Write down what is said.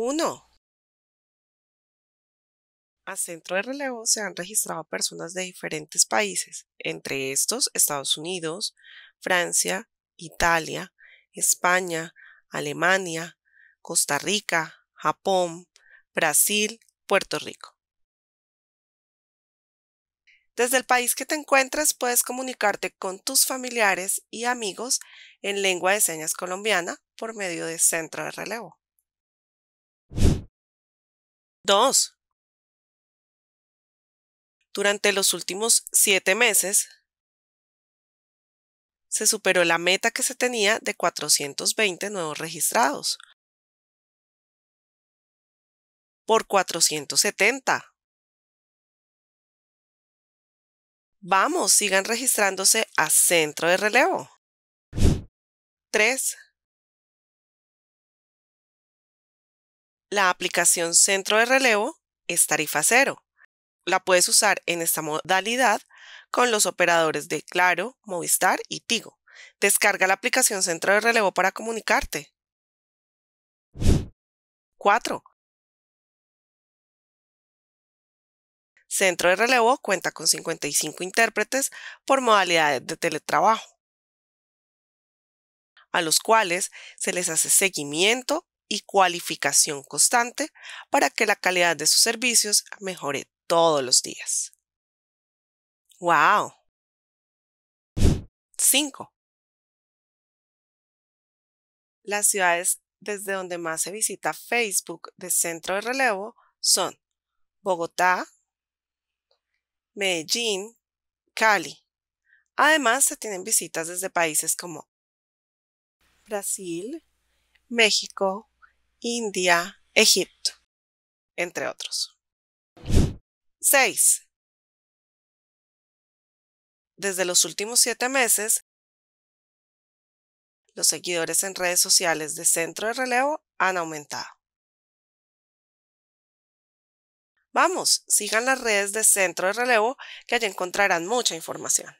1. A centro de relevo se han registrado personas de diferentes países, entre estos Estados Unidos, Francia, Italia, España, Alemania, Costa Rica, Japón, Brasil, Puerto Rico. Desde el país que te encuentres puedes comunicarte con tus familiares y amigos en lengua de señas colombiana por medio de centro de relevo. 2. Durante los últimos siete meses, se superó la meta que se tenía de 420 nuevos registrados por 470. Vamos, sigan registrándose a centro de relevo. 3. La aplicación Centro de Relevo es tarifa cero. La puedes usar en esta modalidad con los operadores de Claro, Movistar y Tigo. Descarga la aplicación Centro de Relevo para comunicarte. 4. Centro de Relevo cuenta con 55 intérpretes por modalidades de teletrabajo, a los cuales se les hace seguimiento y cualificación constante para que la calidad de sus servicios mejore todos los días. ¡Wow! 5. Las ciudades desde donde más se visita Facebook de centro de relevo son Bogotá, Medellín, Cali. Además, se tienen visitas desde países como Brasil, México, India, Egipto, entre otros. 6. Desde los últimos siete meses, los seguidores en redes sociales de Centro de Relevo han aumentado. Vamos, sigan las redes de Centro de Relevo que allí encontrarán mucha información.